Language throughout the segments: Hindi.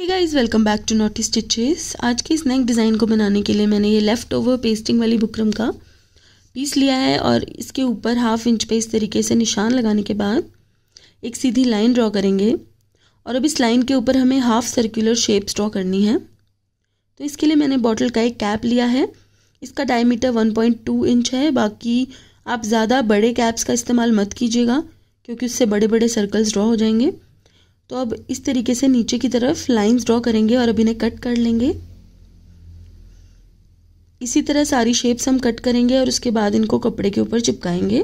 hey welcome back to Knotty Stitches आज के इस नेक डिज़ाइन को बनाने के लिए मैंने ये लेफ़्ट ओवर पेस्टिंग वाली बुकरम का पीस लिया है और इसके ऊपर हाफ इंच पे इस तरीके से निशान लगाने के बाद एक सीधी लाइन ड्रॉ करेंगे और अब इस लाइन के ऊपर हमें हाफ सर्कुलर शेप्स ड्रॉ करनी है तो इसके लिए मैंने बॉटल का एक कैप लिया है इसका डायमीटर टू इंच है बाकी आप ज़्यादा बड़े कैप्स का इस्तेमाल मत कीजिएगा क्योंकि उससे बड़े बड़े सर्कल्स ड्रॉ हो जाएंगे तो अब इस तरीके से नीचे की तरफ लाइंस ड्रॉ करेंगे और अब इन्हें कट कर लेंगे इसी तरह सारी शेप्स हम कट करेंगे और उसके बाद इनको कपड़े के ऊपर चिपकाएंगे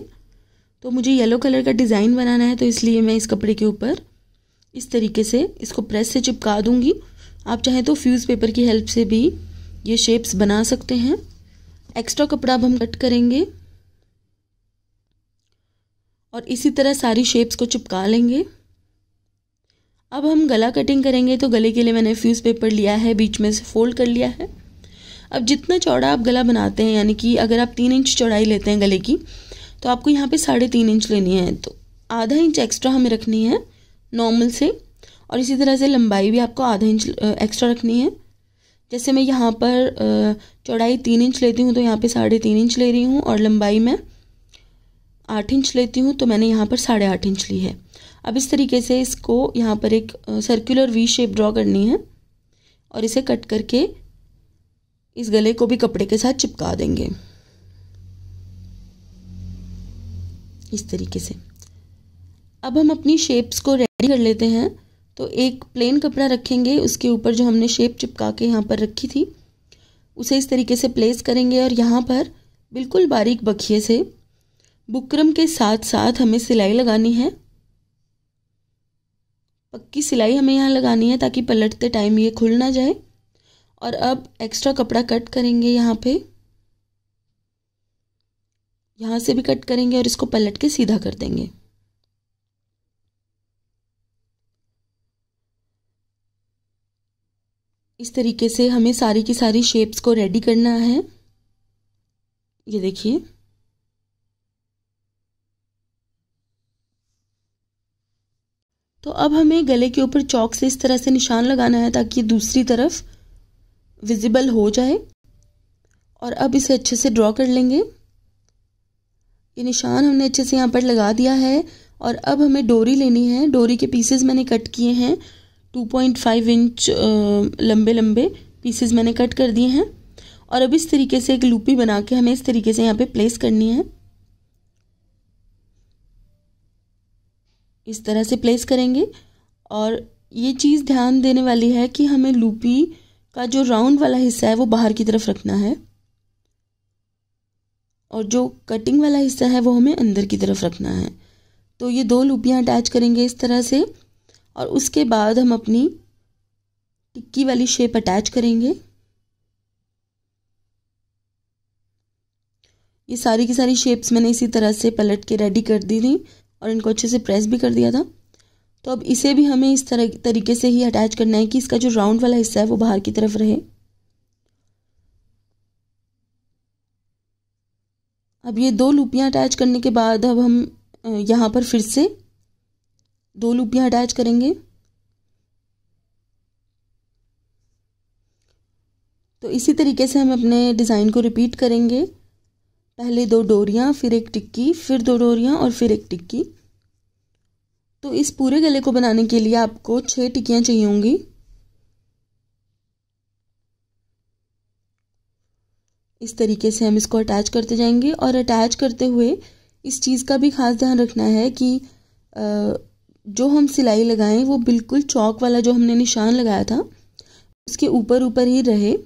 तो मुझे येलो कलर का डिज़ाइन बनाना है तो इसलिए मैं इस कपड़े के ऊपर इस तरीके से इसको प्रेस से चिपका दूंगी आप चाहें तो फ्यूज़ पेपर की हेल्प से भी ये शेप्स बना सकते हैं एक्स्ट्रा कपड़ा अब हम कट करेंगे और इसी तरह सारी शेप्स को चिपका लेंगे अब हम गला कटिंग करेंगे तो गले के लिए मैंने फ्यूज़ पेपर लिया है बीच में से फोल्ड कर लिया है अब जितना चौड़ा आप गला बनाते हैं यानी कि अगर आप तीन इंच चौड़ाई लेते हैं गले की तो आपको यहाँ पे साढ़े तीन इंच लेनी है तो आधा इंच एक्स्ट्रा हमें रखनी है नॉर्मल से और इसी तरह से लंबाई भी आपको आधा इंच एक्स्ट्रा रखनी है जैसे मैं यहाँ पर चौड़ाई तीन इंच लेती हूँ तो यहाँ पे साढ़े तीन इंच ले रही हूँ और लंबाई मैं आठ इंच लेती हूँ तो मैंने यहाँ पर साढ़े आठ इंच ली है अब इस तरीके से इसको यहाँ पर एक सर्कुलर वी शेप ड्रॉ करनी है और इसे कट करके इस गले को भी कपड़े के साथ चिपका देंगे इस तरीके से अब हम अपनी शेप्स को रेडी कर लेते हैं तो एक प्लेन कपड़ा रखेंगे उसके ऊपर जो हमने शेप चिपका के यहाँ पर रखी थी उसे इस तरीके से प्लेस करेंगे और यहाँ पर बिल्कुल बारीक बखिए से बुकरम के साथ साथ हमें सिलाई लगानी है पक्की सिलाई हमें यहाँ लगानी है ताकि पलटते टाइम ये खुल ना जाए और अब एक्स्ट्रा कपड़ा कट करेंगे यहाँ पे यहाँ से भी कट करेंगे और इसको पलट के सीधा कर देंगे इस तरीके से हमें सारी की सारी शेप्स को रेडी करना है ये देखिए तो अब हमें गले के ऊपर चौक से इस तरह से निशान लगाना है ताकि ये दूसरी तरफ विजिबल हो जाए और अब इसे अच्छे से ड्रॉ कर लेंगे ये निशान हमने अच्छे से यहाँ पर लगा दिया है और अब हमें डोरी लेनी है डोरी के पीसेस मैंने कट किए हैं 2.5 इंच लंबे लंबे पीसेस मैंने कट कर दिए हैं और अब इस तरीके से एक लूपी बना के हमें इस तरीके से यहाँ पे प्लेस करनी है इस तरह से प्लेस करेंगे और ये चीज़ ध्यान देने वाली है कि हमें लूपी का जो राउंड वाला हिस्सा है वो बाहर की तरफ रखना है और जो कटिंग वाला हिस्सा है वो हमें अंदर की तरफ रखना है तो ये दो लूपियाँ अटैच करेंगे इस तरह से और उसके बाद हम अपनी टिक्की वाली शेप अटैच करेंगे ये सारी की सारी शेप्स मैंने इसी तरह से पलट के रेडी कर दी थी और इनको अच्छे से प्रेस भी कर दिया था तो अब इसे भी हमें इस तरह तरीके से ही अटैच करना है कि इसका जो राउंड वाला हिस्सा है वो बाहर की तरफ रहे अब ये दो लूपियाँ अटैच करने के बाद अब हम यहाँ पर फिर से दो लूपियाँ अटैच करेंगे तो इसी तरीके से हम अपने डिज़ाइन को रिपीट करेंगे पहले दो डोरियाँ फिर एक टिक्की फिर दो डोरियाँ और फिर एक टिक्की तो इस पूरे गले को बनाने के लिए आपको छः टिक्कियाँ चाहिए होंगी इस तरीके से हम इसको अटैच करते जाएंगे और अटैच करते हुए इस चीज़ का भी खास ध्यान रखना है कि जो हम सिलाई लगाएं वो बिल्कुल चौक वाला जो हमने निशान लगाया था उसके ऊपर ऊपर ही रहे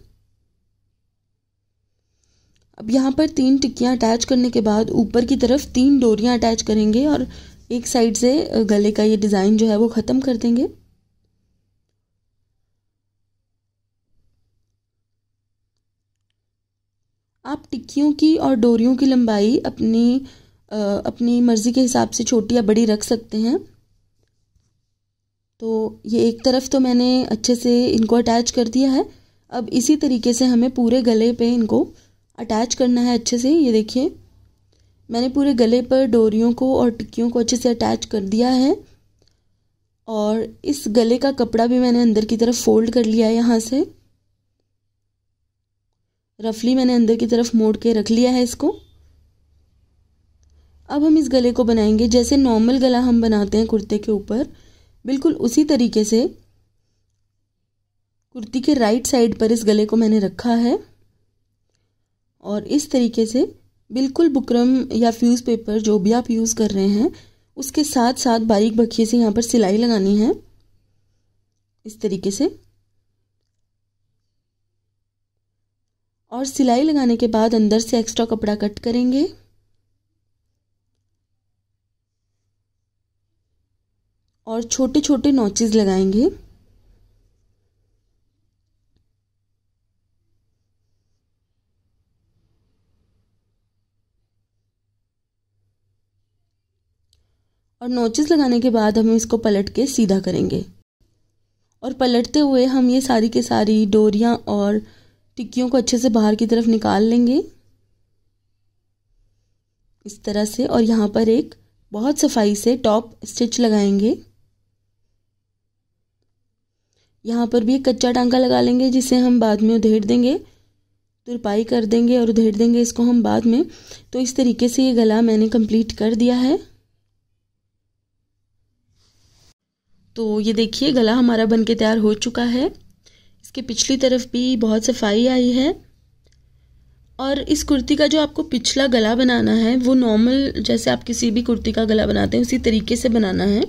अब यहाँ पर तीन टिक्कियाँ अटैच करने के बाद ऊपर की तरफ तीन डोरियाँ अटैच करेंगे और एक साइड से गले का ये डिज़ाइन जो है वो ख़त्म कर देंगे आप टिक्कियों की और डोरियों की लंबाई अपनी आ, अपनी मर्ज़ी के हिसाब से छोटी या बड़ी रख सकते हैं तो ये एक तरफ तो मैंने अच्छे से इनको अटैच कर दिया है अब इसी तरीके से हमें पूरे गले पे इनको अटैच करना है अच्छे से ये देखिए मैंने पूरे गले पर डोरियों को और टिक्कियों को अच्छे से अटैच कर दिया है और इस गले का कपड़ा भी मैंने अंदर की तरफ फोल्ड कर लिया है यहाँ से रफली मैंने अंदर की तरफ मोड़ के रख लिया है इसको अब हम इस गले को बनाएंगे जैसे नॉर्मल गला हम बनाते हैं कुर्ते के ऊपर बिल्कुल उसी तरीके से कुर्ती के राइट साइड पर इस गले को मैंने रखा है और इस तरीके से बिल्कुल बुकरम या फ्यूज़ पेपर जो भी आप यूज़ कर रहे हैं उसके साथ साथ बारीक बखिए से यहाँ पर सिलाई लगानी है इस तरीके से और सिलाई लगाने के बाद अंदर से एक्स्ट्रा कपड़ा कट करेंगे और छोटे छोटे नोचेज लगाएंगे और नोचेस लगाने के बाद हम इसको पलट के सीधा करेंगे और पलटते हुए हम ये सारी के सारी डोरियाँ और टिक्कियों को अच्छे से बाहर की तरफ निकाल लेंगे इस तरह से और यहाँ पर एक बहुत सफाई से टॉप स्टिच लगाएंगे यहाँ पर भी एक कच्चा टांका लगा लेंगे जिसे हम बाद में उधेड़ देंगे तुरपाई कर देंगे और उधेड़ देंगे इसको हम बाद में तो इस तरीके से ये गला मैंने कंप्लीट कर दिया है तो ये देखिए गला हमारा बन के तैयार हो चुका है इसके पिछली तरफ भी बहुत सफाई आई है और इस कुर्ती का जो आपको पिछला गला बनाना है वो नॉर्मल जैसे आप किसी भी कुर्ती का गला बनाते हैं उसी तरीके से बनाना है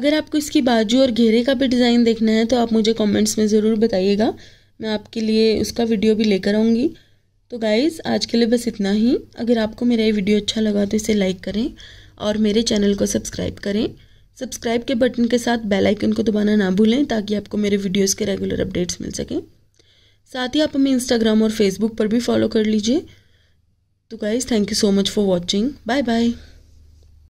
अगर आपको इसकी बाजू और घेरे का भी डिज़ाइन देखना है तो आप मुझे कमेंट्स में ज़रूर बताइएगा मैं आपके लिए उसका वीडियो भी लेकर आऊँगी तो गाइज़ आज के लिए बस इतना ही अगर आपको मेरा ये वीडियो अच्छा लगा तो इसे लाइक करें और मेरे चैनल को सब्सक्राइब करें सब्सक्राइब के बटन के साथ बेल आइकन को दबाना ना भूलें ताकि आपको मेरे वीडियोस के रेगुलर अपडेट्स मिल सकें साथ ही आप हमें इंस्टाग्राम और फेसबुक पर भी फॉलो कर लीजिए तो guys thank you so much for watching bye bye